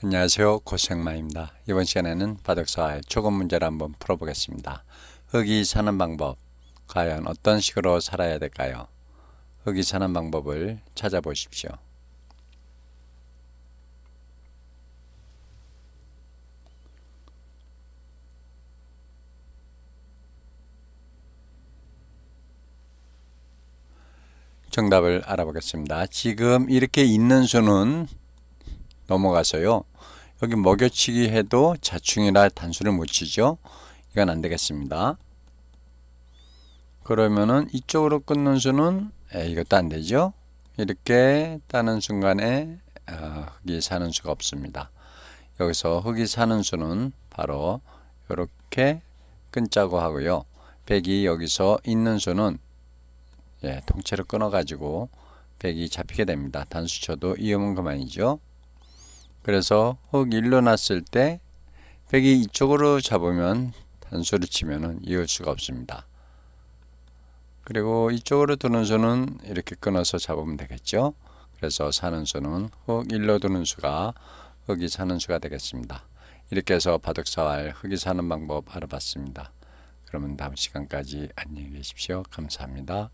안녕하세요 고생마입니다 이번 시간에는 바둑사활 조금 문제를 한번 풀어보겠습니다 흙이 사는 방법 과연 어떤 식으로 살아야 될까요 흙이 사는 방법을 찾아보십시오 정답을 알아보겠습니다 지금 이렇게 있는 수는 넘어가서요. 여기 먹여치기 해도 자충이라 단수를 못 치죠. 이건 안 되겠습니다. 그러면은 이쪽으로 끊는 수는 에이, 것도안 되죠. 이렇게 따는 순간에 어, 흙이 사는 수가 없습니다. 여기서 흙이 사는 수는 바로 이렇게 끊자고 하고요. 백이 여기서 있는 수는 예, 통째로 끊어가지고 백이 잡히게 됩니다. 단수쳐도 이음은 그만이죠. 그래서 훅일로났을때 백이 이쪽으로 잡으면 단수를 치면은 이을 수가 없습니다. 그리고 이쪽으로 두는 수는 이렇게 끊어서 잡으면 되겠죠. 그래서 사는 수는 흑일로 두는 수가 흑이 사는 수가 되겠습니다. 이렇게 해서 바둑사활 흑이 사는 방법 알아봤습니다. 그러면 다음 시간까지 안녕히 계십시오. 감사합니다.